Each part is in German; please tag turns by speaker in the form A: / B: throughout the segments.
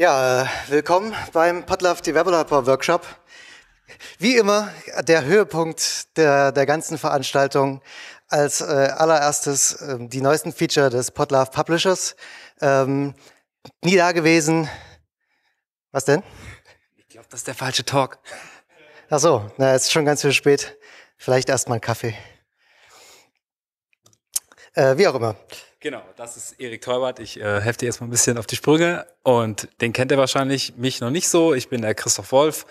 A: Ja, willkommen beim Podlove Developer Workshop. Wie immer der Höhepunkt der, der ganzen Veranstaltung als äh, allererstes äh, die neuesten Feature des Podlove Publishers. Ähm, nie da gewesen. Was denn?
B: Ich glaube, das ist der falsche
A: Talk. Ach so, na, ist schon ganz viel spät. Vielleicht erstmal einen Kaffee. Äh, wie auch immer.
B: Genau, das ist Erik Teubert. Ich äh,
A: hefte jetzt mal ein bisschen auf die Sprünge
B: und den kennt er wahrscheinlich, mich noch nicht so. Ich bin der Christoph Wolf.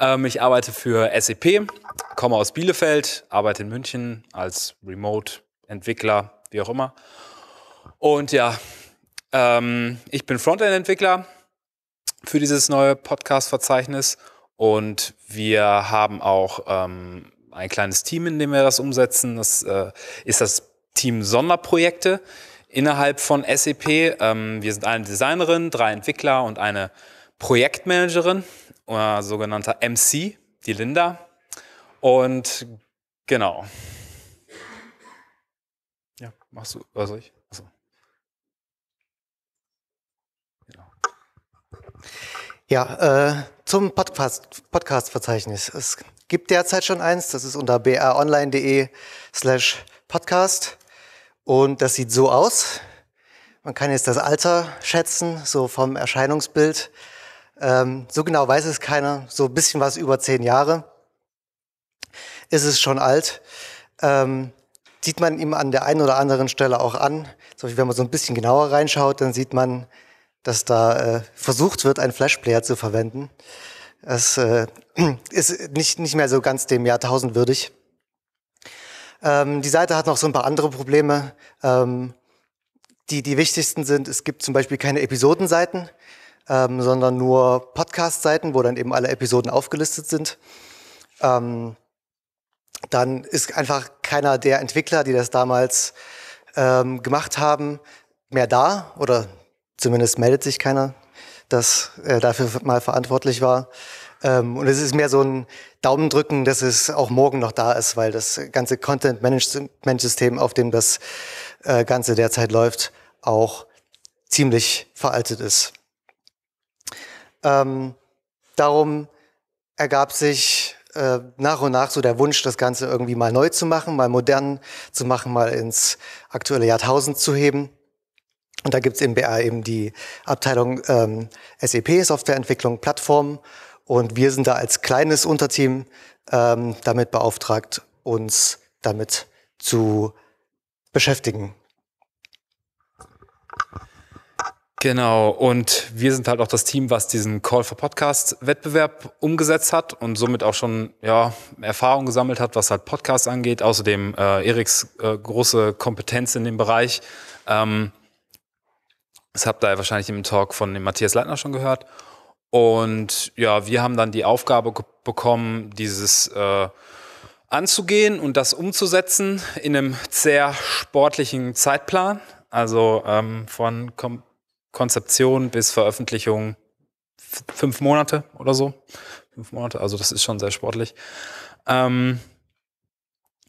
B: Ähm, ich arbeite für SAP, e komme aus Bielefeld, arbeite in München als Remote-Entwickler, wie auch immer. Und ja, ähm, ich bin Frontend-Entwickler für dieses neue Podcast-Verzeichnis und wir haben auch ähm, ein kleines Team, in dem wir das umsetzen. Das äh, ist das Team Sonderprojekte innerhalb von SEP. Ähm, wir sind eine Designerin, drei Entwickler und eine Projektmanagerin, oder äh, sogenannter MC, die Linda. Und genau. Ja,
A: machst du, was soll ich? Achso. Genau. Ja, äh, zum Podcast, Podcast-Verzeichnis. es gibt derzeit schon eins, das ist unter bronline.de slash podcast. Und das sieht so aus. Man kann jetzt das Alter schätzen, so vom Erscheinungsbild. Ähm, so genau weiß es keiner, so ein bisschen was über zehn Jahre ist es schon alt. Ähm, sieht man ihm an der einen oder anderen Stelle auch an. So, wenn man so ein bisschen genauer reinschaut, dann sieht man, dass da äh, versucht wird, einen Flashplayer zu verwenden. Das äh, ist nicht, nicht mehr so ganz dem Jahrtausend würdig. Ähm, die Seite hat noch so ein paar andere Probleme. Ähm, die, die wichtigsten sind, es gibt zum Beispiel keine Episodenseiten, ähm, sondern nur Podcast-Seiten, wo dann eben alle Episoden aufgelistet sind. Ähm, dann ist einfach keiner der Entwickler, die das damals ähm, gemacht haben, mehr da oder zumindest meldet sich keiner, dass er dafür mal verantwortlich war. Ähm, und es ist mehr so ein Daumendrücken, dass es auch morgen noch da ist, weil das ganze Content-Management-System, auf dem das äh, Ganze derzeit läuft, auch ziemlich veraltet ist. Ähm, darum ergab sich äh, nach und nach so der Wunsch, das Ganze irgendwie mal neu zu machen, mal modern zu machen, mal ins aktuelle Jahrtausend zu heben. Und da gibt's im BA eben die Abteilung ähm, SEP, Softwareentwicklung, Plattformen. Und wir sind da als kleines Unterteam ähm, damit beauftragt, uns damit zu beschäftigen.
B: Genau, und wir sind halt auch das Team, was diesen Call for Podcast-Wettbewerb umgesetzt hat und somit auch schon ja, Erfahrung gesammelt hat, was halt Podcasts angeht. Außerdem äh, Eriks äh, große Kompetenz in dem Bereich. Ähm, das habt ihr wahrscheinlich im Talk von dem Matthias Leitner schon gehört. Und ja, wir haben dann die Aufgabe bekommen, dieses äh, anzugehen und das umzusetzen in einem sehr sportlichen Zeitplan. Also ähm, von Kom Konzeption bis Veröffentlichung fünf Monate oder so. Fünf Monate, also das ist schon sehr sportlich. Ähm,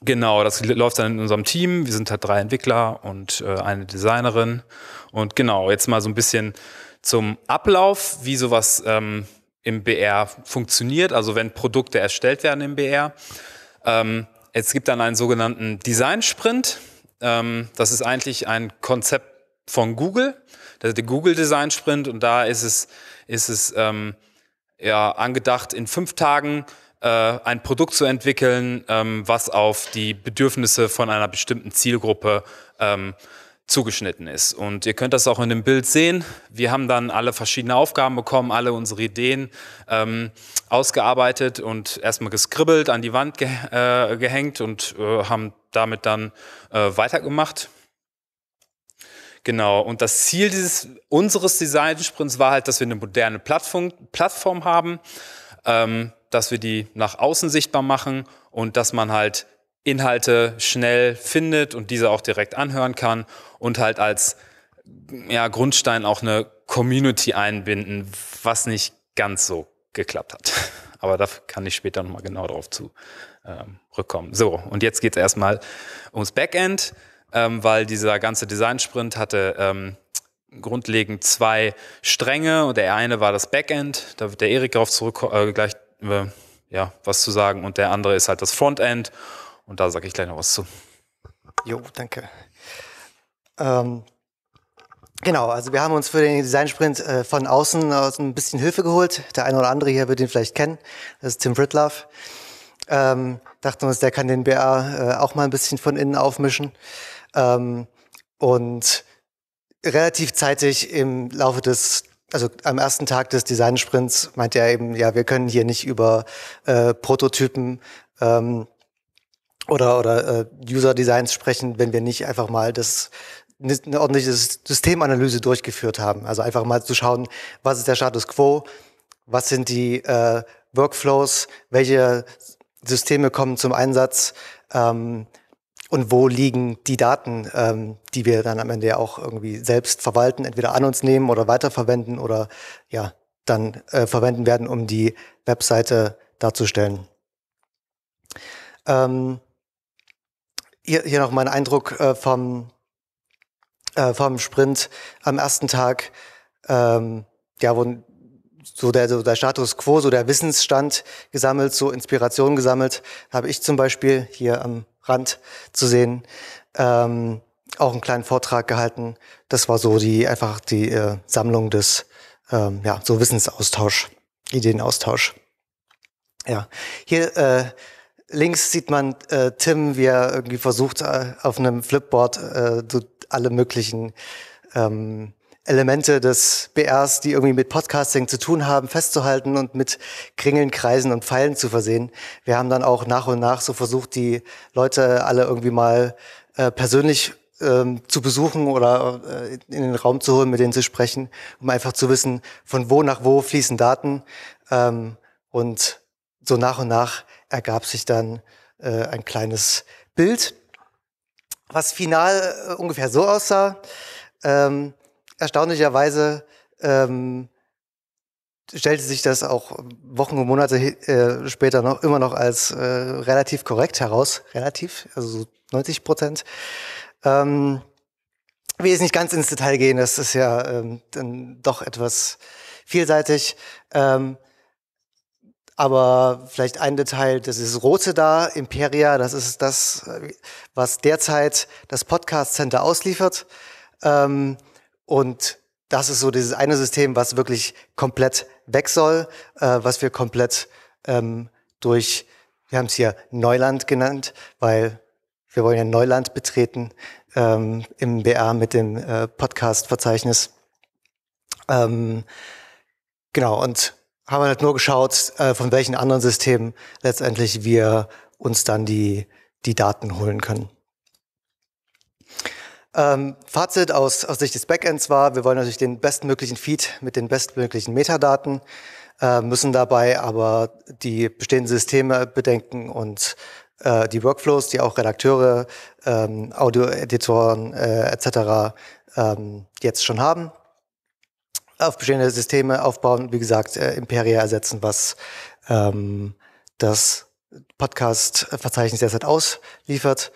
B: Genau, das läuft dann in unserem Team. Wir sind halt drei Entwickler und äh, eine Designerin. Und genau, jetzt mal so ein bisschen zum Ablauf, wie sowas ähm, im BR funktioniert, also wenn Produkte erstellt werden im BR. Ähm, es gibt dann einen sogenannten Design Sprint. Ähm, das ist eigentlich ein Konzept von Google, das ist der Google Design Sprint und da ist es, ist es ähm, ja, angedacht, in fünf Tagen äh, ein Produkt zu entwickeln, ähm, was auf die Bedürfnisse von einer bestimmten Zielgruppe ähm, zugeschnitten ist. Und ihr könnt das auch in dem Bild sehen. Wir haben dann alle verschiedene Aufgaben bekommen, alle unsere Ideen ähm, ausgearbeitet und erstmal geskribbelt, an die Wand ge äh, gehängt und äh, haben damit dann äh, weitergemacht. Genau, und das Ziel dieses, unseres Design-Sprints war halt, dass wir eine moderne Plattform, Plattform haben, ähm, dass wir die nach außen sichtbar machen und dass man halt Inhalte schnell findet und diese auch direkt anhören kann und halt als ja, Grundstein auch eine Community einbinden, was nicht ganz so geklappt hat. Aber da kann ich später nochmal genau drauf zurückkommen. Ähm, so, und jetzt geht es erstmal ums Backend, ähm, weil dieser ganze Design-Sprint hatte ähm, grundlegend zwei Stränge. Und der eine war das Backend, da wird der Erik darauf zurück äh, gleich äh, ja, was zu sagen, und der andere ist halt das Frontend. Und da sage ich gleich noch was zu.
A: Jo, danke. Ähm, genau, also wir haben uns für den Design-Sprint äh, von außen aus ein bisschen Hilfe geholt. Der eine oder andere hier wird ihn vielleicht kennen. Das ist Tim Britlaff. Ähm, dachten uns, der kann den BA äh, auch mal ein bisschen von innen aufmischen. Ähm, und relativ zeitig im Laufe des, also am ersten Tag des Design-Sprints meinte er eben, ja, wir können hier nicht über äh, Prototypen ähm, oder, oder äh, User Designs sprechen, wenn wir nicht einfach mal das eine ordentliche Systemanalyse durchgeführt haben. Also einfach mal zu schauen, was ist der Status quo, was sind die äh, Workflows, welche Systeme kommen zum Einsatz ähm, und wo liegen die Daten, ähm, die wir dann am Ende ja auch irgendwie selbst verwalten, entweder an uns nehmen oder weiterverwenden oder ja, dann äh, verwenden werden, um die Webseite darzustellen. Ähm, hier, hier noch mein Eindruck äh, vom, äh, vom Sprint am ersten Tag, ähm, ja, wo so der, so der Status quo, so der Wissensstand gesammelt, so Inspiration gesammelt, habe ich zum Beispiel hier am Rand zu sehen, ähm, auch einen kleinen Vortrag gehalten. Das war so die einfach die äh, Sammlung des ähm, ja so Wissensaustausch, Ideenaustausch. Ja, hier äh, Links sieht man äh, Tim, wie er irgendwie versucht, äh, auf einem Flipboard äh, so alle möglichen ähm, Elemente des BRs, die irgendwie mit Podcasting zu tun haben, festzuhalten und mit Kringeln, Kreisen und Pfeilen zu versehen. Wir haben dann auch nach und nach so versucht, die Leute alle irgendwie mal äh, persönlich ähm, zu besuchen oder äh, in den Raum zu holen, mit denen zu sprechen, um einfach zu wissen, von wo nach wo fließen Daten ähm, und so nach und nach ergab sich dann äh, ein kleines Bild, was final äh, ungefähr so aussah. Ähm, erstaunlicherweise ähm, stellte sich das auch Wochen und Monate äh, später noch immer noch als äh, relativ korrekt heraus, relativ, also so 90 Prozent. Ähm, ich will jetzt nicht ganz ins Detail gehen, das ist ja ähm, dann doch etwas vielseitig. Ähm, aber vielleicht ein Detail, das ist Rote da, Imperia, das ist das, was derzeit das Podcast Center ausliefert. Ähm, und das ist so dieses eine System, was wirklich komplett weg soll, äh, was wir komplett ähm, durch, wir haben es hier Neuland genannt, weil wir wollen ja Neuland betreten ähm, im BR mit dem äh, Podcast-Verzeichnis. Ähm, genau, und haben wir halt nur geschaut, äh, von welchen anderen Systemen letztendlich wir uns dann die, die Daten holen können. Ähm, Fazit aus, aus Sicht des Backends war, wir wollen natürlich den bestmöglichen Feed mit den bestmöglichen Metadaten, äh, müssen dabei aber die bestehenden Systeme bedenken und äh, die Workflows, die auch Redakteure, ähm, Audioeditoren äh, etc. Ähm, jetzt schon haben auf bestehende Systeme aufbauen, wie gesagt, äh, Imperia ersetzen, was ähm, das Podcast-Verzeichnis derzeit ausliefert.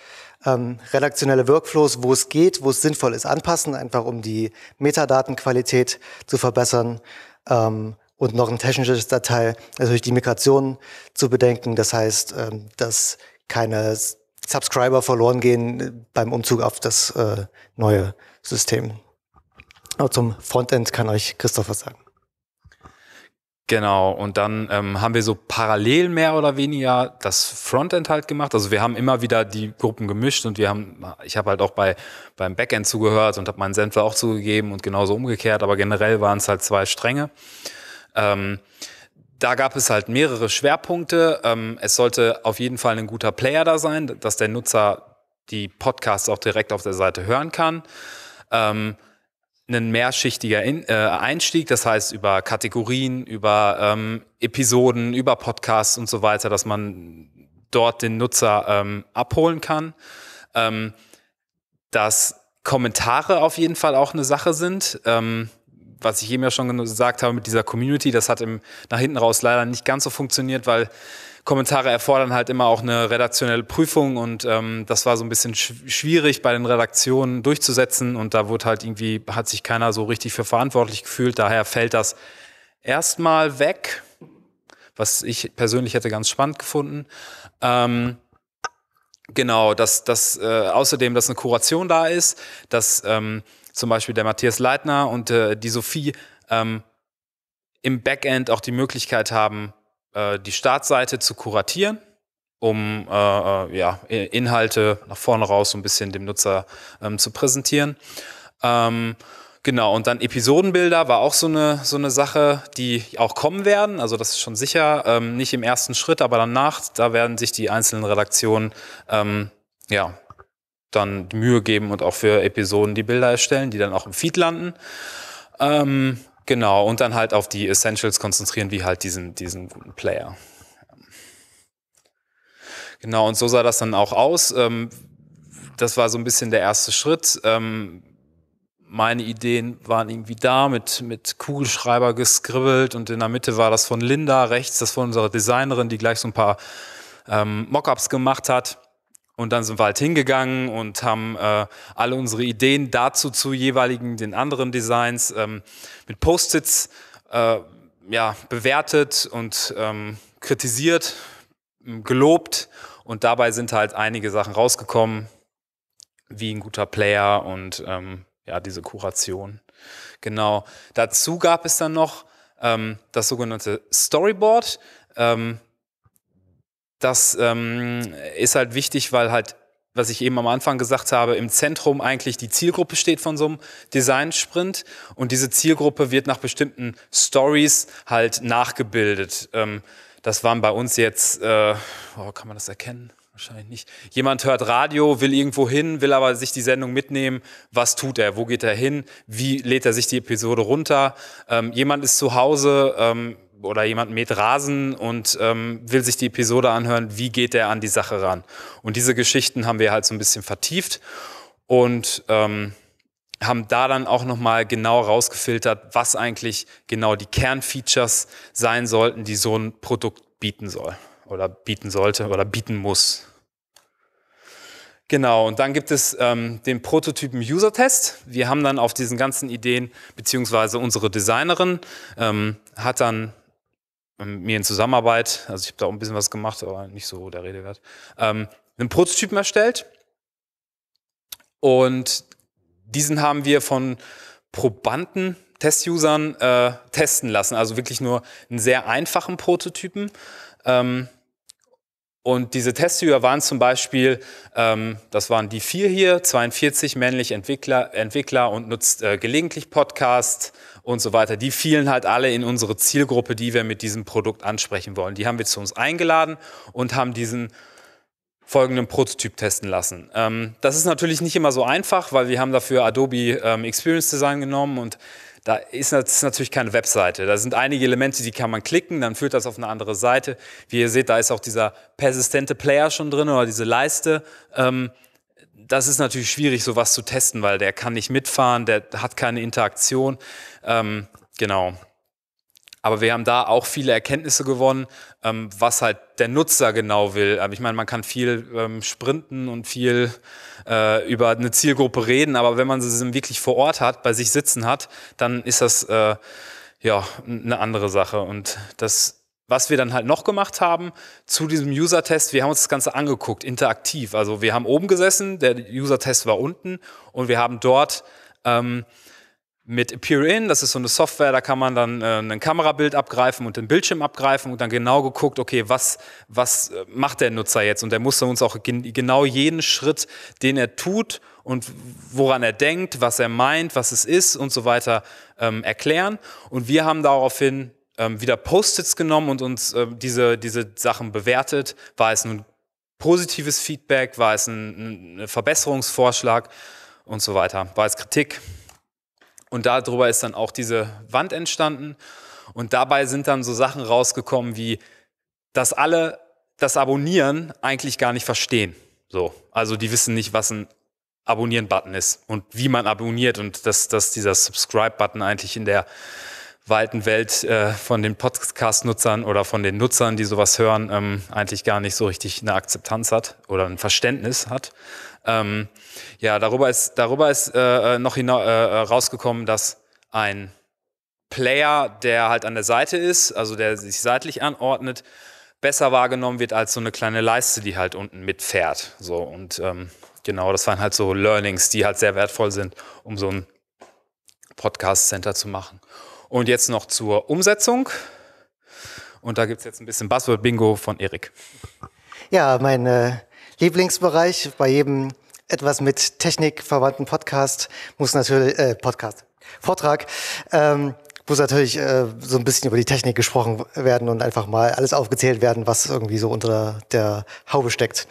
A: Ähm, redaktionelle Workflows, wo es geht, wo es sinnvoll ist, anpassen, einfach um die Metadatenqualität zu verbessern. Ähm, und noch ein technisches Datei, natürlich also die Migration zu bedenken. Das heißt, ähm, dass keine Subscriber verloren gehen äh, beim Umzug auf das äh, neue System. Genau, zum Frontend kann euch Christoph was sagen.
B: Genau, und dann ähm, haben wir so parallel mehr oder weniger das Frontend halt gemacht. Also wir haben immer wieder die Gruppen gemischt und wir haben, ich habe halt auch bei beim Backend zugehört und habe meinen Senf auch zugegeben und genauso umgekehrt, aber generell waren es halt zwei Stränge. Ähm, da gab es halt mehrere Schwerpunkte. Ähm, es sollte auf jeden Fall ein guter Player da sein, dass der Nutzer die Podcasts auch direkt auf der Seite hören kann. Ähm, ein mehrschichtiger In äh, Einstieg, das heißt über Kategorien, über ähm, Episoden, über Podcasts und so weiter, dass man dort den Nutzer ähm, abholen kann. Ähm, dass Kommentare auf jeden Fall auch eine Sache sind. Ähm, was ich eben ja schon gesagt habe mit dieser Community, das hat im, nach hinten raus leider nicht ganz so funktioniert, weil Kommentare erfordern halt immer auch eine redaktionelle Prüfung und ähm, das war so ein bisschen schwierig bei den Redaktionen durchzusetzen und da wurde halt irgendwie, hat sich keiner so richtig für verantwortlich gefühlt, daher fällt das erstmal weg, was ich persönlich hätte ganz spannend gefunden. Ähm, genau, dass, dass äh, außerdem, dass eine Kuration da ist, dass ähm, zum Beispiel der Matthias Leitner und äh, die Sophie ähm, im Backend auch die Möglichkeit haben, äh, die Startseite zu kuratieren, um äh, äh ja, Inhalte nach vorne raus so ein bisschen dem Nutzer ähm, zu präsentieren. Ähm, Genau, und dann Episodenbilder war auch so eine, so eine Sache, die auch kommen werden. Also das ist schon sicher, ähm, nicht im ersten Schritt, aber danach, da werden sich die einzelnen Redaktionen ähm, ja, dann Mühe geben und auch für Episoden die Bilder erstellen, die dann auch im Feed landen. Ähm, Genau, und dann halt auf die Essentials konzentrieren, wie halt diesen, diesen guten Player. Genau, und so sah das dann auch aus. Ähm, das war so ein bisschen der erste Schritt. Ähm, meine Ideen waren irgendwie da, mit, mit Kugelschreiber gescribbelt und in der Mitte war das von Linda, rechts das von unserer Designerin, die gleich so ein paar ähm, Mockups gemacht hat. Und dann sind wir halt hingegangen und haben äh, alle unsere Ideen dazu zu jeweiligen, den anderen Designs ähm, mit Post-its äh, ja, bewertet und ähm, kritisiert, gelobt. Und dabei sind halt einige Sachen rausgekommen, wie ein guter Player und ähm, ja, diese Kuration. Genau. Dazu gab es dann noch ähm, das sogenannte Storyboard. Ähm, das ähm, ist halt wichtig, weil halt, was ich eben am Anfang gesagt habe, im Zentrum eigentlich die Zielgruppe steht von so einem Design-Sprint und diese Zielgruppe wird nach bestimmten Stories halt nachgebildet. Ähm, das waren bei uns jetzt, äh, oh, kann man das erkennen? Wahrscheinlich nicht. Jemand hört Radio, will irgendwo hin, will aber sich die Sendung mitnehmen. Was tut er? Wo geht er hin? Wie lädt er sich die Episode runter? Ähm, jemand ist zu Hause, ähm, oder jemand mäht Rasen und ähm, will sich die Episode anhören, wie geht der an die Sache ran. Und diese Geschichten haben wir halt so ein bisschen vertieft und ähm, haben da dann auch nochmal genau rausgefiltert, was eigentlich genau die Kernfeatures sein sollten, die so ein Produkt bieten soll oder bieten sollte oder bieten muss. Genau, und dann gibt es ähm, den Prototypen-User-Test. Wir haben dann auf diesen ganzen Ideen, beziehungsweise unsere Designerin ähm, hat dann ähm, mir in Zusammenarbeit, also ich habe da auch ein bisschen was gemacht, aber nicht so der Rede wert, ähm, einen Prototypen erstellt. Und diesen haben wir von Probanden, Test-Usern äh, testen lassen. Also wirklich nur einen sehr einfachen Prototypen. Ähm, und diese Test-User waren zum Beispiel, ähm, das waren die vier hier, 42 männlich Entwickler, Entwickler und nutzt äh, gelegentlich Podcast, und so weiter, die fielen halt alle in unsere Zielgruppe, die wir mit diesem Produkt ansprechen wollen. Die haben wir zu uns eingeladen und haben diesen folgenden Prototyp testen lassen. Ähm, das ist natürlich nicht immer so einfach, weil wir haben dafür Adobe ähm, Experience Design genommen und da ist das natürlich keine Webseite. Da sind einige Elemente, die kann man klicken, dann führt das auf eine andere Seite. Wie ihr seht, da ist auch dieser persistente Player schon drin oder diese Leiste. Ähm, das ist natürlich schwierig, sowas zu testen, weil der kann nicht mitfahren, der hat keine Interaktion. Ähm, genau. Aber wir haben da auch viele Erkenntnisse gewonnen, ähm, was halt der Nutzer genau will. Aber ähm, ich meine, man kann viel ähm, sprinten und viel äh, über eine Zielgruppe reden, aber wenn man sie wirklich vor Ort hat, bei sich sitzen hat, dann ist das äh, ja eine andere Sache. Und das was wir dann halt noch gemacht haben zu diesem User-Test, wir haben uns das Ganze angeguckt, interaktiv. Also wir haben oben gesessen, der User-Test war unten und wir haben dort ähm, mit Appear-In, das ist so eine Software, da kann man dann äh, ein Kamerabild abgreifen und den Bildschirm abgreifen und dann genau geguckt, okay, was, was äh, macht der Nutzer jetzt? Und der musste uns auch gen genau jeden Schritt, den er tut und woran er denkt, was er meint, was es ist und so weiter ähm, erklären. Und wir haben daraufhin ähm, wieder Post-its genommen und uns äh, diese, diese Sachen bewertet. War es ein positives Feedback? War es ein, ein Verbesserungsvorschlag? Und so weiter. War es Kritik? Und darüber ist dann auch diese Wand entstanden. Und dabei sind dann so Sachen rausgekommen wie, dass alle das Abonnieren eigentlich gar nicht verstehen. So. Also die wissen nicht, was ein Abonnieren-Button ist und wie man abonniert und dass, dass dieser Subscribe-Button eigentlich in der weiten Welt äh, von den Podcast-Nutzern oder von den Nutzern, die sowas hören, ähm, eigentlich gar nicht so richtig eine Akzeptanz hat oder ein Verständnis hat. Ähm, ja, darüber ist, darüber ist äh, äh noch hina- äh, äh, rausgekommen, dass ein Player, der halt an der Seite ist, also der sich seitlich anordnet, besser wahrgenommen wird als so eine kleine Leiste, die halt unten mitfährt. So und ähm, genau, das waren halt so Learnings, die halt sehr wertvoll sind, um so ein Podcast-Center zu machen. Und jetzt noch zur Umsetzung. Und da gibt es jetzt ein bisschen Buzzword-Bingo von Erik.
A: Ja, mein äh, Lieblingsbereich bei jedem etwas mit Technik verwandten Podcast muss natürlich, äh, Podcast, Vortrag, ähm, muss natürlich äh, so ein bisschen über die Technik gesprochen werden und einfach mal alles aufgezählt werden, was irgendwie so unter der Haube steckt.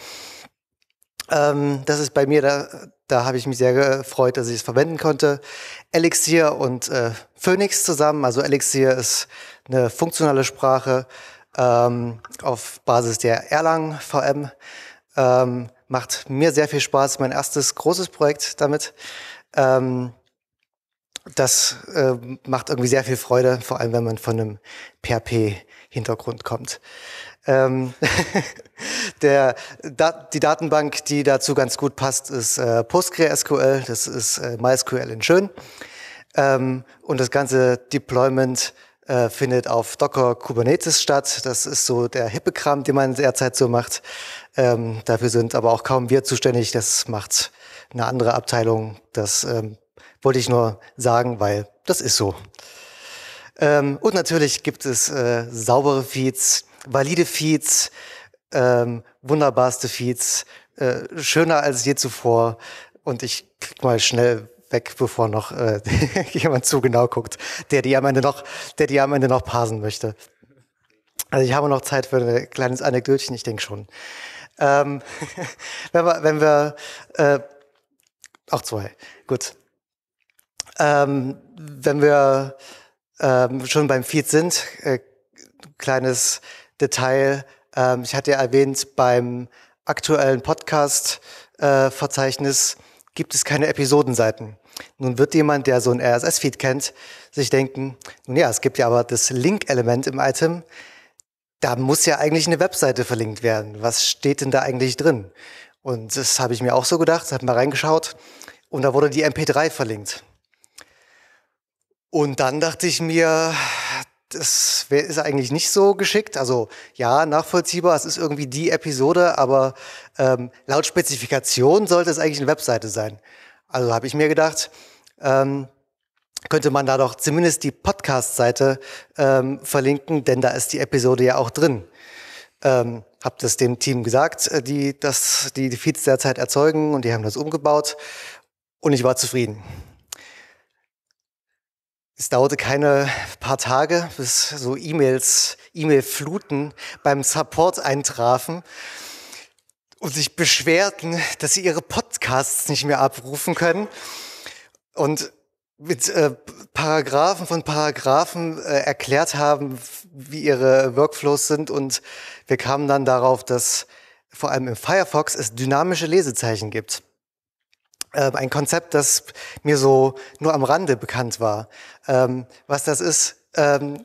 A: Ähm, das ist bei mir, da, da habe ich mich sehr gefreut, dass ich es verwenden konnte. Elixir und äh, Phoenix zusammen. Also Elixir ist eine funktionale Sprache ähm, auf Basis der Erlang VM. Ähm, macht mir sehr viel Spaß. Mein erstes großes Projekt damit. Ähm, das äh, macht irgendwie sehr viel Freude, vor allem wenn man von einem PHP-Hintergrund kommt. Ähm Der, da, die Datenbank, die dazu ganz gut passt, ist äh, PostgreSQL. Das ist äh, MySQL in schön. Ähm, und das ganze Deployment äh, findet auf Docker Kubernetes statt. Das ist so der hippe Kram, den man derzeit so macht. Ähm, dafür sind aber auch kaum wir zuständig. Das macht eine andere Abteilung. Das ähm, wollte ich nur sagen, weil das ist so. Ähm, und natürlich gibt es äh, saubere Feeds, valide Feeds ähm, wunderbarste Feeds, äh, schöner als je zuvor. Und ich klick mal schnell weg, bevor noch äh, jemand zu genau guckt, der die am Ende noch, der die am Ende noch parsen möchte. Also ich habe noch Zeit für ein kleines Anekdötchen, ich denke schon. Ähm, wenn wir, wenn wir äh, auch zwei, gut. Ähm, wenn wir ähm, schon beim Feed sind, äh, kleines Detail ähm, ich hatte ja erwähnt, beim aktuellen Podcast-Verzeichnis äh, gibt es keine Episodenseiten. Nun wird jemand, der so ein RSS-Feed kennt, sich denken, nun ja, es gibt ja aber das Link-Element im Item. Da muss ja eigentlich eine Webseite verlinkt werden. Was steht denn da eigentlich drin? Und das habe ich mir auch so gedacht, habe mal reingeschaut und da wurde die MP3 verlinkt. Und dann dachte ich mir, das ist eigentlich nicht so geschickt. Also ja, nachvollziehbar, es ist irgendwie die Episode, aber ähm, laut Spezifikation sollte es eigentlich eine Webseite sein. Also habe ich mir gedacht, ähm, könnte man da doch zumindest die Podcast-Seite ähm, verlinken, denn da ist die Episode ja auch drin. Ähm, habe das dem Team gesagt, äh, die das, die, die Feeds derzeit erzeugen und die haben das umgebaut und ich war zufrieden. Es dauerte keine paar Tage, bis so E-Mails, E-Mail-Fluten beim Support eintrafen und sich beschwerten, dass sie ihre Podcasts nicht mehr abrufen können. Und mit äh, Paragraphen von Paragraphen äh, erklärt haben, wie ihre Workflows sind. Und wir kamen dann darauf, dass vor allem im Firefox es dynamische Lesezeichen gibt äh, ein Konzept, das mir so nur am Rande bekannt war. Ähm, was das ist, ähm,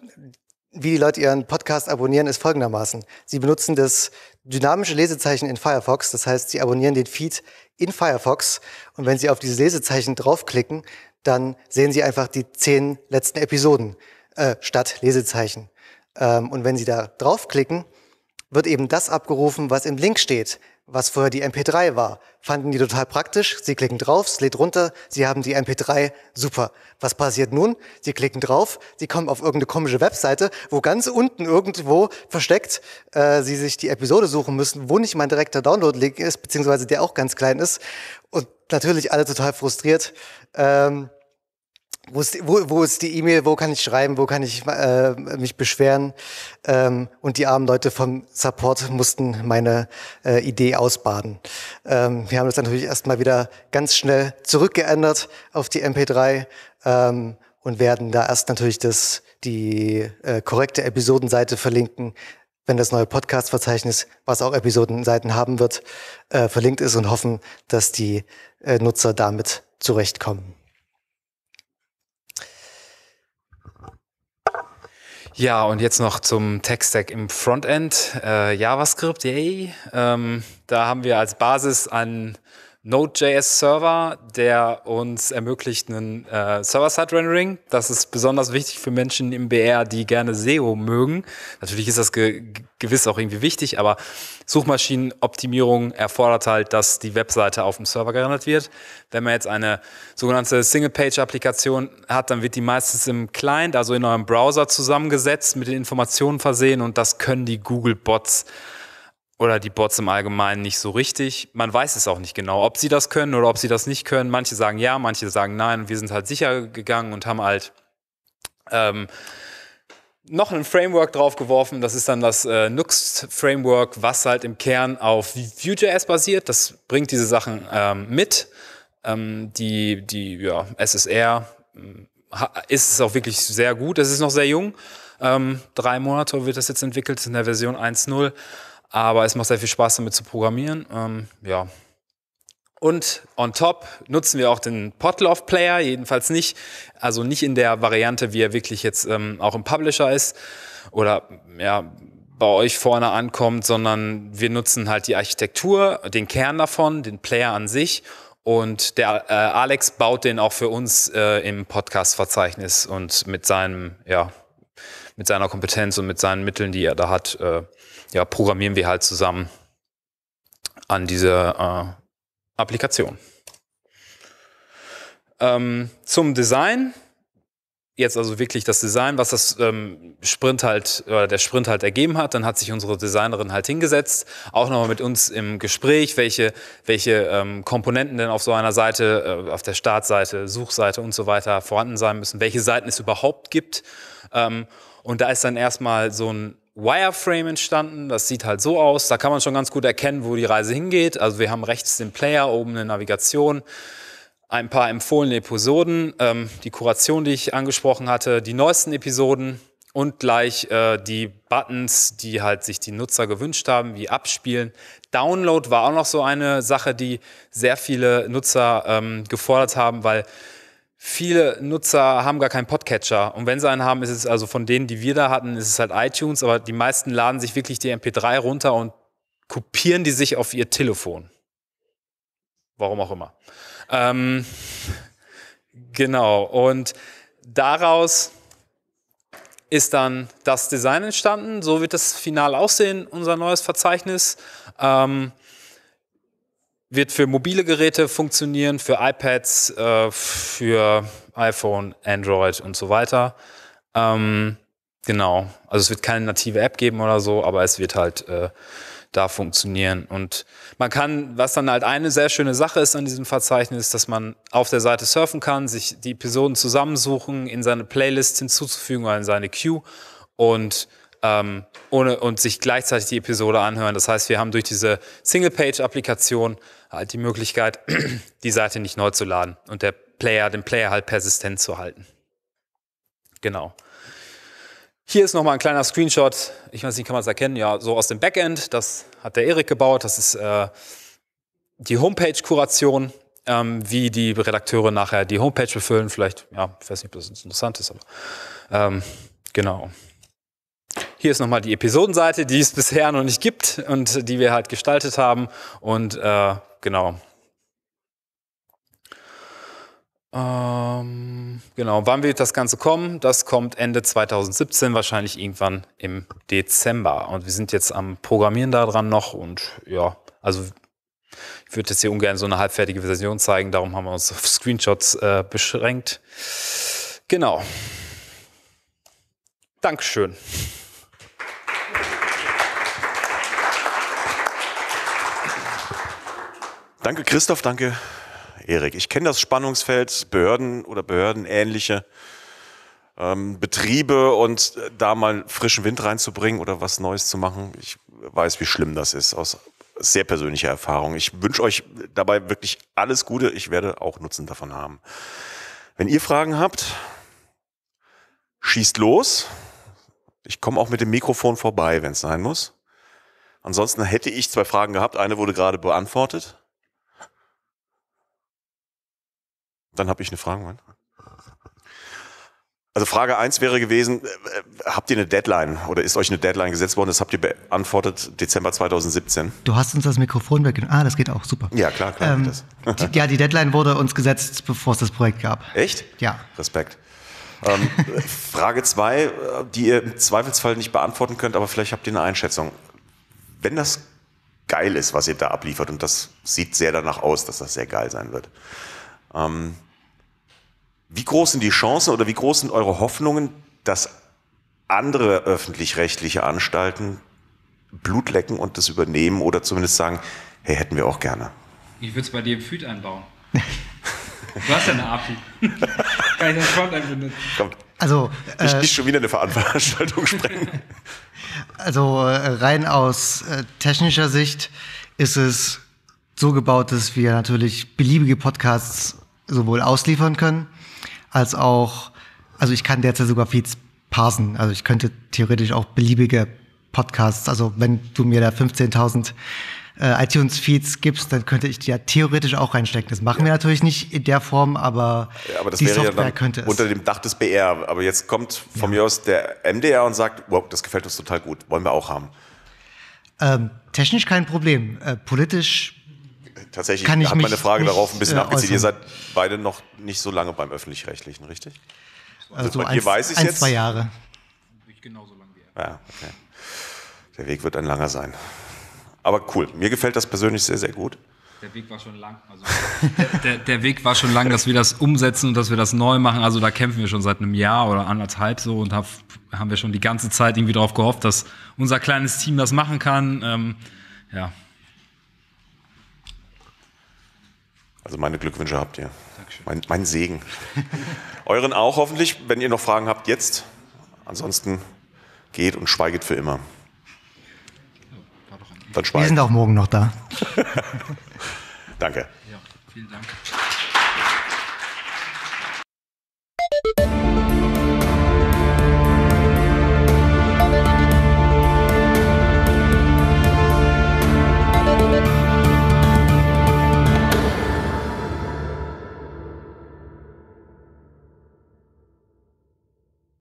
A: wie die Leute ihren Podcast abonnieren, ist folgendermaßen. Sie benutzen das dynamische Lesezeichen in Firefox, das heißt, sie abonnieren den Feed in Firefox und wenn sie auf dieses Lesezeichen draufklicken, dann sehen sie einfach die zehn letzten Episoden äh, statt Lesezeichen. Ähm, und wenn sie da draufklicken, wird eben das abgerufen, was im Link steht was vorher die MP3 war. Fanden die total praktisch. Sie klicken drauf, es lädt runter, sie haben die MP3, super. Was passiert nun? Sie klicken drauf, sie kommen auf irgendeine komische Webseite, wo ganz unten irgendwo versteckt äh, sie sich die Episode suchen müssen, wo nicht mein direkter Download-Link ist, beziehungsweise der auch ganz klein ist. Und natürlich alle total frustriert. Ähm, wo ist, wo, wo ist die E-Mail? Wo kann ich schreiben? Wo kann ich äh, mich beschweren? Ähm, und die armen Leute vom Support mussten meine äh, Idee ausbaden. Ähm, wir haben das natürlich erstmal wieder ganz schnell zurückgeändert auf die MP3 ähm, und werden da erst natürlich das, die äh, korrekte Episodenseite verlinken, wenn das neue Podcast-Verzeichnis, was auch Episodenseiten haben wird, äh, verlinkt ist und hoffen, dass die äh, Nutzer damit zurechtkommen.
B: Ja, und jetzt noch zum Tech-Stack im Frontend. Äh, JavaScript, yay. Ähm, da haben wir als Basis an Node.js-Server, der uns ermöglicht einen äh, Server-Side-Rendering. Das ist besonders wichtig für Menschen im BR, die gerne SEO mögen. Natürlich ist das ge gewiss auch irgendwie wichtig, aber Suchmaschinenoptimierung erfordert halt, dass die Webseite auf dem Server gerendert wird. Wenn man jetzt eine sogenannte Single-Page-Applikation hat, dann wird die meistens im Client, also in eurem Browser zusammengesetzt, mit den Informationen versehen und das können die Google-Bots oder die Bots im Allgemeinen nicht so richtig. Man weiß es auch nicht genau, ob sie das können oder ob sie das nicht können. Manche sagen ja, manche sagen nein. Wir sind halt sicher gegangen und haben halt ähm, noch ein Framework draufgeworfen. Das ist dann das äh, Nuxt-Framework, was halt im Kern auf Vue.js basiert. Das bringt diese Sachen ähm, mit. Ähm, die die ja, SSR hm, ist es auch wirklich sehr gut. Es ist noch sehr jung. Ähm, drei Monate wird das jetzt entwickelt in der Version 1.0. Aber es macht sehr viel Spaß, damit zu programmieren. Ähm, ja. Und on top nutzen wir auch den Potloff Player, jedenfalls nicht, also nicht in der Variante, wie er wirklich jetzt ähm, auch im Publisher ist oder ja, bei euch vorne ankommt, sondern wir nutzen halt die Architektur, den Kern davon, den Player an sich und der äh, Alex baut den auch für uns äh, im Podcast-Verzeichnis und mit seinem, ja, mit seiner Kompetenz und mit seinen Mitteln, die er da hat, äh, ja, programmieren wir halt zusammen an dieser äh, Applikation. Ähm, zum Design jetzt also wirklich das Design, was das ähm, Sprint halt oder der Sprint halt ergeben hat. Dann hat sich unsere Designerin halt hingesetzt, auch nochmal mit uns im Gespräch, welche welche ähm, Komponenten denn auf so einer Seite, äh, auf der Startseite, Suchseite und so weiter vorhanden sein müssen, welche Seiten es überhaupt gibt. Ähm, und da ist dann erstmal so ein Wireframe entstanden. Das sieht halt so aus. Da kann man schon ganz gut erkennen, wo die Reise hingeht. Also wir haben rechts den Player, oben eine Navigation ein paar empfohlene Episoden, ähm, die Kuration, die ich angesprochen hatte, die neuesten Episoden und gleich äh, die Buttons, die halt sich die Nutzer gewünscht haben, wie abspielen. Download war auch noch so eine Sache, die sehr viele Nutzer ähm, gefordert haben, weil viele Nutzer haben gar keinen Podcatcher. Und wenn sie einen haben, ist es also von denen, die wir da hatten, ist es halt iTunes, aber die meisten laden sich wirklich die MP3 runter und kopieren die sich auf ihr Telefon. Warum auch immer. Ähm, genau, und daraus ist dann das Design entstanden. So wird das final aussehen, unser neues Verzeichnis. Ähm, wird für mobile Geräte funktionieren, für iPads, äh, für iPhone, Android und so weiter. Ähm, genau. Also es wird keine native App geben oder so, aber es wird halt äh, da funktionieren. Und man kann, was dann halt eine sehr schöne Sache ist an diesem Verzeichnis, dass man auf der Seite surfen kann, sich die Episoden zusammensuchen, in seine Playlist hinzuzufügen oder in seine Queue und ähm, ohne und sich gleichzeitig die Episode anhören. Das heißt, wir haben durch diese Single-Page-Applikation halt die Möglichkeit, die Seite nicht neu zu laden und der Player, den Player halt persistent zu halten. Genau. Hier ist nochmal ein kleiner Screenshot. Ich weiß nicht, kann man es erkennen? Ja, so aus dem Backend. Das hat der Erik gebaut. Das ist äh, die Homepage-Kuration, ähm, wie die Redakteure nachher die Homepage befüllen. Vielleicht, ja, ich weiß nicht, ob das interessant ist, aber ähm, genau. Hier ist nochmal die Episodenseite, die es bisher noch nicht gibt und die wir halt gestaltet haben. Und äh, genau, ähm, genau, wann wird das Ganze kommen? Das kommt Ende 2017, wahrscheinlich irgendwann im Dezember. Und wir sind jetzt am Programmieren daran noch und ja, also ich würde jetzt hier ungern so eine halbfertige Version zeigen, darum haben wir uns auf Screenshots äh, beschränkt. Genau.
C: Dankeschön. Danke, Christoph, danke, Erik. Ich kenne das Spannungsfeld Behörden oder behördenähnliche ähm, Betriebe und äh, da mal frischen Wind reinzubringen oder was Neues zu machen. Ich weiß, wie schlimm das ist aus sehr persönlicher Erfahrung. Ich wünsche euch dabei wirklich alles Gute. Ich werde auch Nutzen davon haben. Wenn ihr Fragen habt, schießt los. Ich komme auch mit dem Mikrofon vorbei, wenn es sein muss. Ansonsten hätte ich zwei Fragen gehabt. Eine wurde gerade beantwortet. Dann habe ich eine Frage. Mann. Also Frage 1 wäre gewesen, äh, äh, habt ihr eine Deadline oder ist euch eine Deadline gesetzt worden? Das habt ihr beantwortet, Dezember 2017.
A: Du hast uns das Mikrofon weggenommen. Ah, das geht auch super.
C: Ja, klar, klar.
A: Ähm, die, ja, die Deadline wurde uns gesetzt, bevor es das Projekt gab. Echt? Ja.
C: Respekt. Ähm, Frage 2, äh, die ihr im Zweifelsfall nicht beantworten könnt, aber vielleicht habt ihr eine Einschätzung. Wenn das geil ist, was ihr da abliefert, und das sieht sehr danach aus, dass das sehr geil sein wird. Ähm, wie groß sind die Chancen oder wie groß sind eure Hoffnungen, dass andere öffentlich-rechtliche Anstalten Blut lecken und das übernehmen oder zumindest sagen, hey, hätten wir auch gerne?
B: Ich würde es bei dir im Füt einbauen.
C: Du hast ja eine API. Kann ich das Frontend benutzen? Komm. Also, nicht, nicht äh, schon wieder eine Veranstaltung sprengen.
A: Also äh, rein aus äh, technischer Sicht ist es so gebaut, dass wir natürlich beliebige Podcasts sowohl ausliefern können, als auch, also ich kann derzeit sogar Feeds parsen. Also ich könnte theoretisch auch beliebige Podcasts, also wenn du mir da 15.000 äh, iTunes-Feeds gibst, dann könnte ich die ja theoretisch auch reinstecken. Das machen ja. wir natürlich nicht in der Form, aber, ja, aber die Software ja
C: könnte es. Unter dem Dach des BR. Aber jetzt kommt von mir aus der MDR und sagt, wow, das gefällt uns total gut, wollen wir auch haben.
A: Ähm, technisch kein Problem. Äh, politisch tatsächlich Kann ich hat meine Frage darauf ein bisschen äh, abgezielt. Ihr seid
C: beide noch nicht so lange beim Öffentlich-Rechtlichen, richtig? Also, also bei ein, dir weiß ich ein, jetzt. zwei Jahre.
B: Nicht genauso lange
C: wie er. Ja, ah, okay. Der Weg wird ein langer sein. Aber cool. Mir gefällt das persönlich sehr, sehr gut.
B: Der Weg war schon lang. Also der, der, Weg war schon lang, dass wir das umsetzen und dass wir das neu machen. Also da kämpfen wir schon seit einem Jahr oder anderthalb so und hab, haben wir schon die ganze Zeit irgendwie darauf gehofft, dass unser kleines Team das machen kann. Ähm, ja,
C: Also meine Glückwünsche habt ihr. Mein, mein, Segen. Euren auch hoffentlich. Wenn ihr noch Fragen habt, jetzt. Ansonsten geht und schweiget für immer. Ne?
A: Dann schweigen. Wir sind auch morgen noch da.
C: Danke. Ja, vielen Dank.